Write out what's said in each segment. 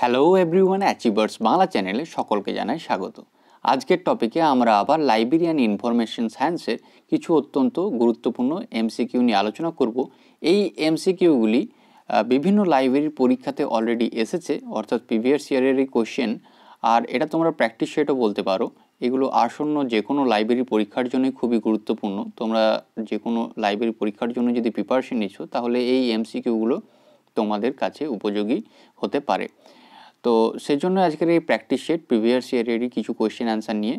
Hello everyone achievers Bangla চ্যানেলে সকলকে জানাই স্বাগত আজকের টপিকে আমরা আবার লাইব্রেরিয়ান ইনফরমেশন সায়েন্সের কিছু অত্যন্ত গুরুত্বপূর্ণ এমসিকিউ নিয়ে আলোচনা করব এই এমসিকিউগুলি বিভিন্ন লাইব্রেরির পরীক্ষাতে অলরেডি এসেছে অর্থাৎ প্রিভিয়াস ইয়ারেরই কোশ্চেন আর এটা তোমরা প্র্যাকটিস সেটও বলতে পারো এগুলো আসন্ন যে কোনো লাইব্রেরি পরীক্ষার জন্যই খুবই গুরুত্বপূর্ণ তোমরা যে কোনো লাইব্রেরি পরীক্ষার জন্য যদি প্রিপারেশন নিচ্ছ তাহলে এই এমসিকিউগুলো তোমাদের কাছে উপযোগী হতে পারে তো সেজন্য আজকের এই প্র্যাকটিস শেট প্রিভিয়াস ইয়ারেরই কিছু কোয়েশ্চেন অ্যান্সার নিয়ে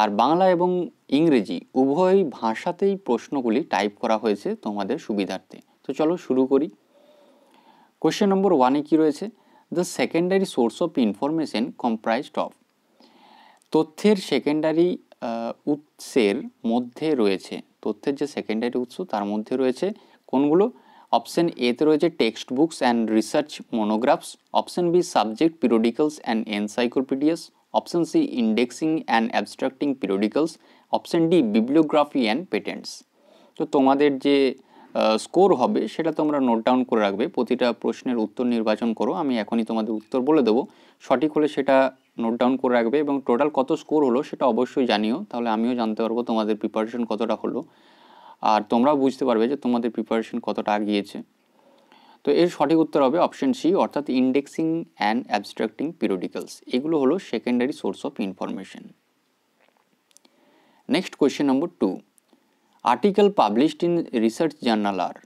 আর বাংলা এবং ইংরেজি উভয় ভাষাতেই প্রশ্নগুলি টাইপ করা হয়েছে তোমাদের সুবিধার্থে তো চলো শুরু করি কোয়েশ্চেন নম্বর ওয়ানে কী রয়েছে the secondary source of information comprised of তথ্যের সেকেন্ডারি উৎসের মধ্যে রয়েছে তথ্যের যে সেকেন্ডারি উৎস তার মধ্যে রয়েছে কোনগুলো অপশন এতে রয়েছে text books and research monographs option B subject periodicals and encyclopaedias option C indexing and abstracting periodicals option D bibliography and patents তো তোমাদের যে স্কোর হবে সেটা তোমরা নোট ডাউন করে রাখবে প্রতিটা প্রশ্নের উত্তর নির্বাচন করো আমি এখনই তোমাদের উত্তর বলে দেবো সঠিক হলে সেটা নোট ডাউন করে রাখবে এবং টোটাল কত স্কোর হলো সেটা অবশ্যই জানিও তাহলে আমিও জানতে পারবো তোমাদের প্রিপারেশন কতটা হলো আর তোমরাও বুঝতে পারবে যে তোমাদের প্রিপারেশন কতটা আগিয়েছে তো এর সঠিক উত্তর হবে অপশন সি অর্থাৎ ইন্ডেক্সিং অ্যান্ড অ্যাবস্ট্রাক্টিং পিরিয়ডিক্যালস এগুলো হলো secondary source of information next question number two article published in research journal আর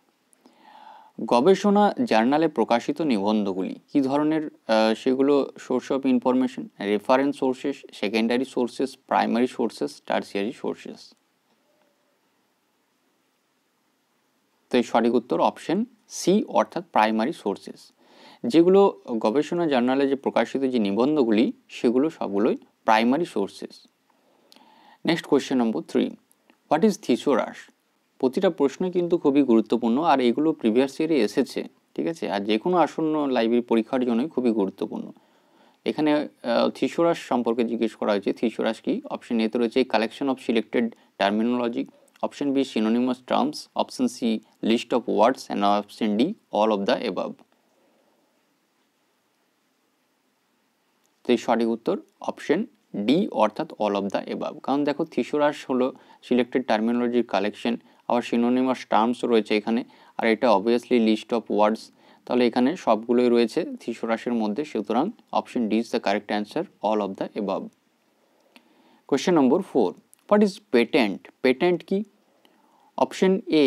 গবেষণা জার্নালে প্রকাশিত নিবন্ধগুলি কি ধরনের সেগুলো source of information reference sources secondary sources primary sources tertiary sources তো এই সঠিক উত্তর অপশন সি অর্থাৎ প্রাইমারি সোর্সেস যেগুলো গবেষণা জার্নালে যে প্রকাশিত যে নিবন্ধগুলি সেগুলো সবগুলোই primary sources next question number three what is thesaurus প্রতিটা প্রশ্ন কিন্তু খুবই গুরুত্বপূর্ণ আর এগুলো প্রিভিয়াস ইয়ারে এসেছে ঠিক আছে আর যে কোনো আসন্ন লাইব্রেরি পরীক্ষার জন্যই খুবই গুরুত্বপূর্ণ এখানে থিসোরাস সম্পর্কে জিজ্ঞেস করা হয়েছে থিসোরাস কি অপশন এতে রয়েছে collection of selected terminologic option B synonymous terms option C list of words and option D all of the above. তো এই সঠিক উত্তর অপশন ডি অর্থাৎ অল অফ দ্য এবাব কারণ দেখো থিসোরাস হলো সিলেক্টেড টার্মিনোলজির কালেকশন আবার সিনোনিমাস টার্মস রয়েছে এখানে আর এটা অবভিয়াসলি লিস্ট অফ ওয়ার্ডস তাহলে এখানে সবগুলোই রয়েছে থিসোরাসের মধ্যে সুতরাং option D is the correct answer all of the above question number four what is patent patent ki option a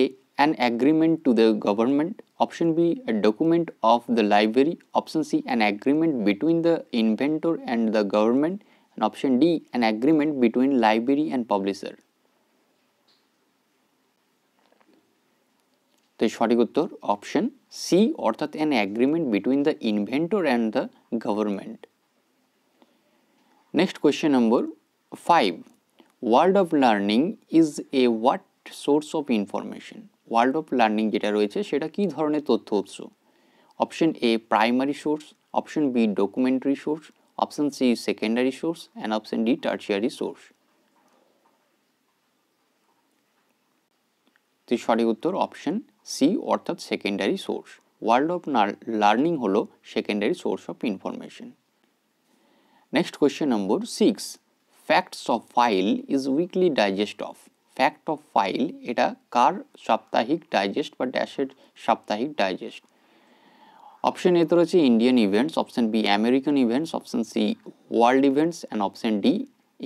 an agreement to the government option b a document of the library option c an agreement between the inventor and the government and option d an agreement between library and publisher the সঠিক উত্তর option C অর্থাৎ an agreement between the inventor and the government. Next question number five. World of learning is a what source of information world of learning যেটা রয়েছে সেটা কি ধরনের তথ্য উৎস option A primary source option B documentary source option C secondary source and option D tertiary source তো সঠিক উত্তর অপশন সি অর্থাৎ secondary source world of learning হলো secondary source of information next question number six facts of file is weekly digest of fact of file এটা কার সাপ্তাহিক digest বা ড্যাশের সাপ্তাহিক ডাইজেস্ট অপশন এতে রয়েছে Indian events option B American events option C world events and option D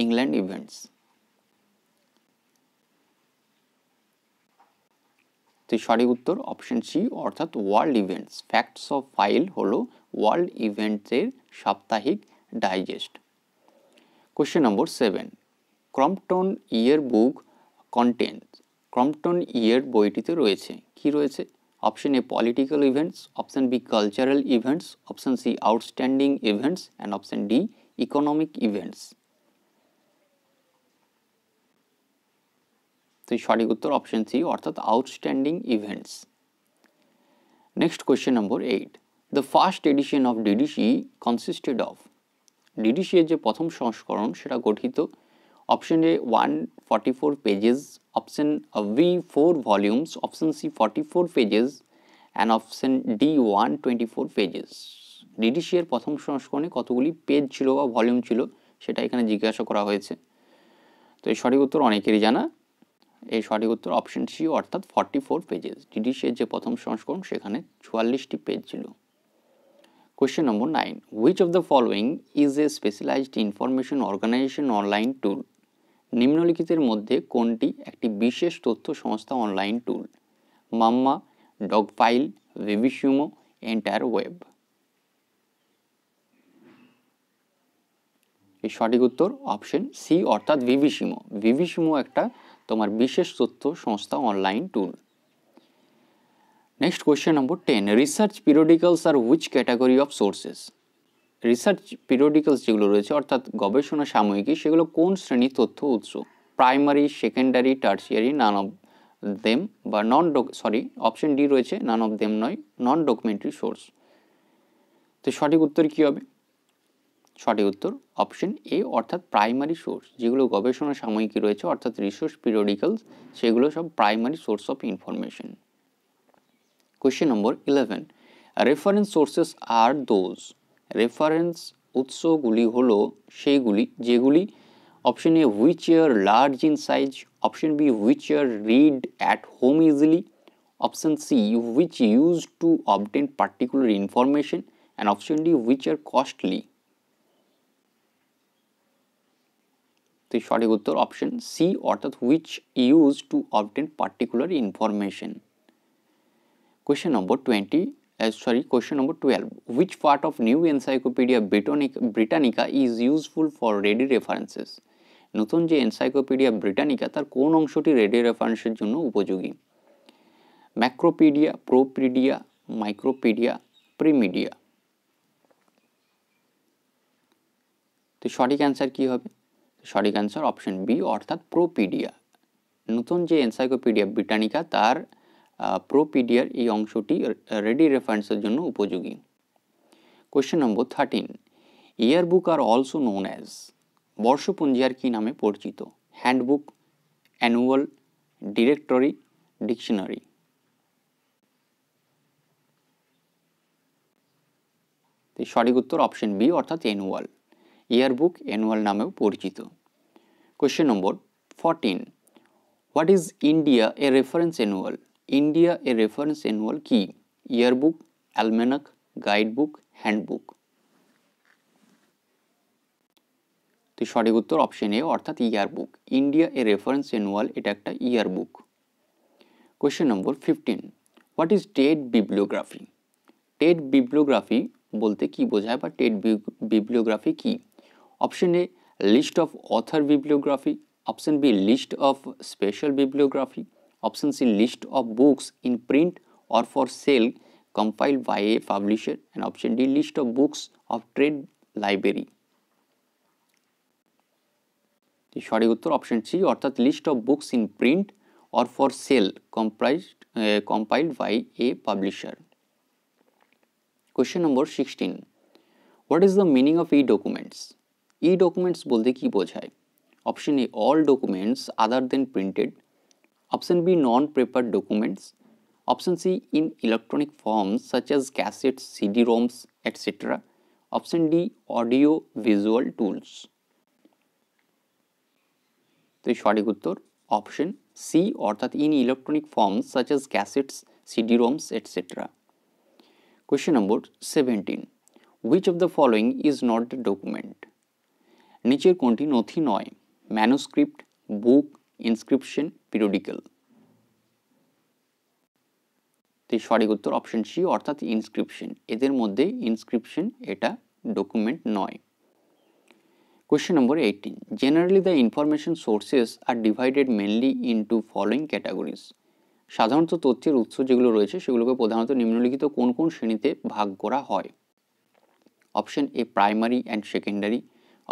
England events তো সঠিক উত্তর অপশন সি অর্থাৎ world events facts of file হলো ওয়ার্ল্ড ইভেন্টসের সাপ্তাহিক digest Question number 7. Crompton year book content Crompton year বইটিতে রয়েছে কি রয়েছে option A political events option B cultural events option C outstanding events and option D economic events তো সঠিক উত্তর অপশন সি অর্থাৎ outstanding events next question number eight the first edition of DDC consisted of DDC এর যে প্রথম সংস্করণ সেটা গঠিত option A one forty four pages option B four volumes option C forty four pages and option D one twenty four pages DDC এর প্রথম সংস্করণে কতগুলি পেজ ছিল বা ভলিউম ছিল সেটা এখানে জিজ্ঞাসা করা হয়েছে তো এই সঠিক উত্তর অনেকেরই জানা এই সঠিক উত্তর অপশন সি অর্থাৎ ফর্টি ফোর পেজেস ডিডিসি এর যে প্রথম সংস্করণ সেখানে চুয়াল্লিশটি পেজ ছিল Question number 9. Which of the following is a specialized information organization online tool? নিম্নলিখিতের মধ্যে কোনটি একটি বিশেষ তথ্য সংস্থা online tool Mamma Dogpile Vivisimo Entireweb এই সঠিক উত্তর অপশন সি অর্থাৎ ভিভিসিমো ভিভিসিমো একটা তোমার বিশেষ তথ্য সংস্থা online tool Next question number 10. Research periodicals are which category of sources? Research periodicals যেগুলো রয়েছে অর্থাৎ গবেষণা সাময়িকী সেগুলো কোন শ্রেণীর তথ্য উৎস primary secondary tertiary none of them বা non doc sorry option D রয়েছে নান অফ দেম নয় নন ডকুমেন্টারি সোর্স তো সঠিক উত্তর কী হবে সঠিক উত্তর অপশন এ অর্থাৎ প্রাইমারি সোর্স যেগুলো গবেষণা সাময়িকী রয়েছে অর্থাৎ রিসোর্স পিরিয়ডিক্যালস সেগুলো সব primary source of information Question number 11. Reference sources are those. Reference উৎসগুলি হলো সেইগুলি যেগুলি option A which are large in size option B which are read at home easily option C which use to obtain particular information and option D which are costly তো সঠিক উত্তর option C অর্থাৎ which use to obtain particular information Question number 20, uh, sorry, question number 12. Which part of new encyclopedia Britannica, Britannica is useful for ready references? নতুন যে encyclopedia Britannica তার কোন অংশটি ready রেফারেন্সের জন্য উপযোগী ম্যাক্রোপিডিয়া প্রোপিডিয়া মাইক্রোপিডিয়া প্রিমিডিয়া তো সঠিক অ্যান্সার কী হবে সঠিক অ্যান্সার অপশন বি অর্থাৎ প্রোপিডিয়া নতুন যে এনসাইক্লোপিডিয়া ব্রিটানিকা তার প্রোপিডিয়ার এই অংশটি রেডি রেফারেন্সের জন্য উপযোগী কোয়েশ্চেন নম্বর থার্টিন ইয়ারবুক আর অলসো নোন অ্যাজ আর কী নামে পরিচিত হ্যান্ডবুক অ্যানুয়াল ডিরেক্টরি ডিকশনারি সঠিক উত্তর অপশন বি অর্থাৎ অ্যানুয়াল ইয়ারবুক অ্যানুয়াল নামেও পরিচিত question number fourteen what is India A reference annual India A reference annual কি ইয়ারবুক অ্যালমেনাক গাইডবুক হ্যান্ডবুক তো সঠিক উত্তর অপশন এ অর্থাৎ yearbook India A reference annual এটা একটা yearbook question number fifteen what is টেট বিবলিওগ্রাফি টেট বিবলিওগ্রাফি বলতে কি বোঝায় বা টেট বিবলিওগ্রাফি কি option A list of author bibliography option B list of special bibliography Option C list of books in print or for sale compiled by a publisher and option D list of books of trade library সঠিক উত্তর option C অর্থাৎ list of books in print or for sale comprised compiled by a publisher question number sixteen what is the meaning of E documents E documents বলতে কি বোঝায় option A all documents other than printed Option B, non-prepared documents. Option C, in electronic forms such as cassettes, CD-ROMs, etc. Option D, audio-visual tools. The Shwadiguttur, option C, or that in electronic forms such as cassettes, CD-ROMs, etc. Question number 17. Which of the following is not a document? Nature konti nothi manuscript, book, inscription periodical তো সঠিক উত্তর option C অর্থাৎ inscription এদের মধ্যে inscription এটা document নয় Question number 18. Generally, the information sources are divided mainly into following categories. সাধারণত তথ্যের উৎস যেগুলো রয়েছে সেগুলোকে প্রধানত নিম্নলিখিত কোন কোন শ্রেণীতে ভাগ করা হয় option A primary and secondary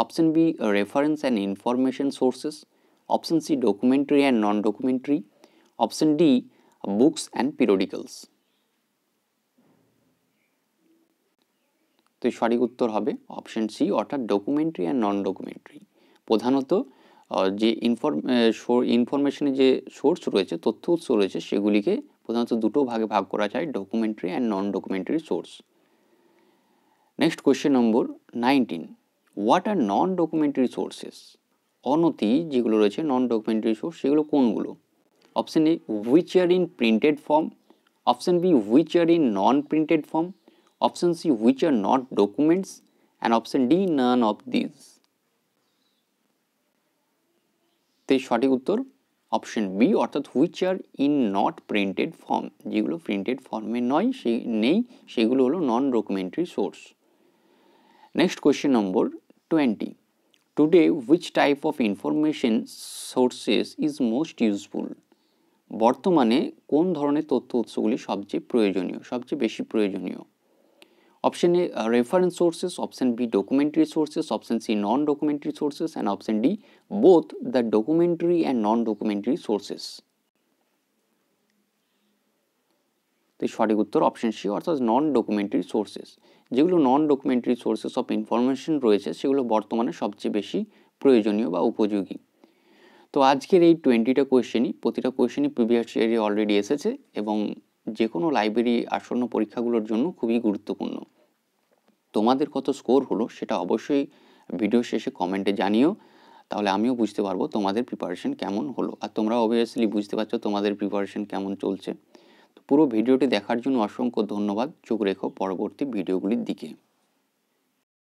option B reference and information sources option C documentary and non documentary option D books and periodicals তো সঠিক উত্তর হবে অপশন সি অর্থাৎ ডকুমেন্টারি অ্যান্ড নন ডকুমেন্টারি প্রধানত যে ইনফরমেশনের যে সোর্স রয়েছে তথ্য উৎস রয়েছে সেগুলিকে প্রধানত দুটো ভাগে ভাগ করা যায় documentary and non documentary source next question number nineteen what are non documentary sources অনতি যেগুলো রয়েছে নন ডকুমেন্টারি সোর্স সেগুলো কোনগুলো option A which are in printed form option B which are in non printed form option C which are not documents and option D none of this তে সঠিক উত্তর option B অর্থাৎ which are in not printed form যেগুলো printed ফর্মে নয় সেই নেই সেগুলো হলো non documentary source next question number twenty Today, which type of information sources is most useful? বর্তমানে কোন ধরনের তথ্য উৎসগুলি সবচেয়ে প্রয়োজনীয় সবচেয়ে বেশি প্রয়োজনীয় option A reference sources option B documentary sources option C non documentary sources and option D both the documentary and non documentary sources তো সঠিক উত্তর অপশন সি অর্থাৎ নন ডকুমেন্টারি সোর্সেস যেগুলো non documentary sources of information রয়েছে সেগুলো বর্তমানে সবচেয়ে বেশি প্রয়োজনীয় বা উপযোগী তো আজকের এই টোয়েন্টিটা কোয়েশ্চেনই প্রতিটা কোয়েশ্চেনই প্রিভিয়াস ইয়ারে অলরেডি এসেছে এবং যে কোনো লাইব্রেরি আসন্ন পরীক্ষাগুলোর জন্য খুবই গুরুত্বপূর্ণ তোমাদের কত স্কোর হলো সেটা অবশ্যই ভিডিও শেষে কমেন্টে জানিও তাহলে আমিও বুঝতে পারবো তোমাদের প্রিপারেশন কেমন হলো আর তোমরা অবভিয়াসলি বুঝতে পারছো তোমাদের প্রিপারেশন কেমন চলছে পুরো ভিডিওটি দেখার জন্য অসংখ্য ধন্যবাদ চোখ রেখো পরবর্তী ভিডিওগুলির দিকে